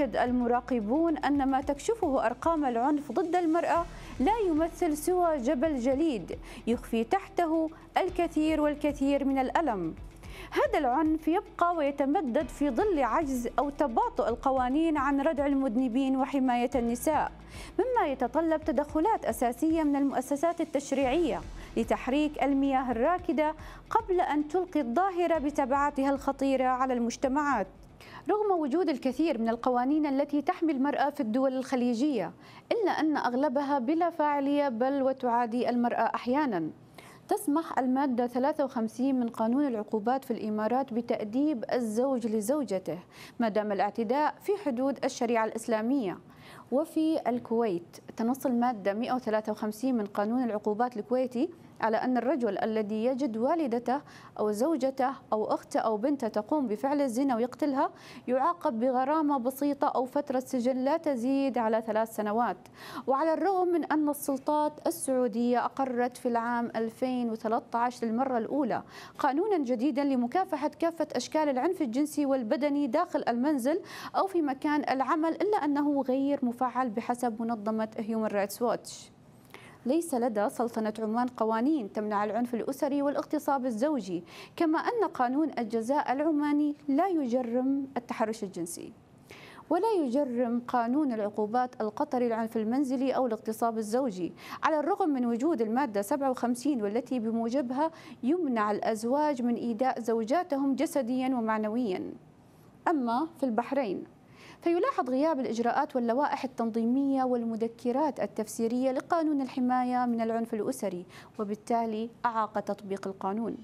يؤكد المراقبون أن ما تكشفه أرقام العنف ضد المرأة لا يمثل سوى جبل جليد يخفي تحته الكثير والكثير من الألم هذا العنف يبقى ويتمدد في ظل عجز او تباطؤ القوانين عن ردع المذنبين وحمايه النساء مما يتطلب تدخلات اساسيه من المؤسسات التشريعيه لتحريك المياه الراكدة قبل أن تلقي الظاهرة بتبعاتها الخطيرة على المجتمعات رغم وجود الكثير من القوانين التي تحمي المرأة في الدول الخليجية إلا أن أغلبها بلا فاعلية بل وتعادي المرأة أحياناً تسمح المادة 53 من قانون العقوبات في الإمارات بتأديب الزوج لزوجته ما دام الاعتداء في حدود الشريعة الإسلامية وفي الكويت تنص المادة 153 من قانون العقوبات الكويتي على أن الرجل الذي يجد والدته أو زوجته أو أخته أو بنته تقوم بفعل الزنا ويقتلها يعاقب بغرامة بسيطة أو فترة سجن لا تزيد على ثلاث سنوات وعلى الرغم من أن السلطات السعودية أقرت في العام 2013 للمرة الأولى قانونا جديدا لمكافحة كافة أشكال العنف الجنسي والبدني داخل المنزل أو في مكان العمل إلا أنه غير مفعل بحسب منظمة هيومن رايتس واتش ليس لدى سلطنة عمان قوانين تمنع العنف الأسري والاغتصاب الزوجي كما أن قانون الجزاء العماني لا يجرم التحرش الجنسي ولا يجرم قانون العقوبات القطري العنف المنزلي أو الاغتصاب الزوجي على الرغم من وجود المادة 57 والتي بموجبها يمنع الأزواج من إيداء زوجاتهم جسديا ومعنويا أما في البحرين فيلاحظ غياب الإجراءات واللوائح التنظيمية والمذكرات التفسيرية لقانون الحماية من العنف الأسري وبالتالي أعاق تطبيق القانون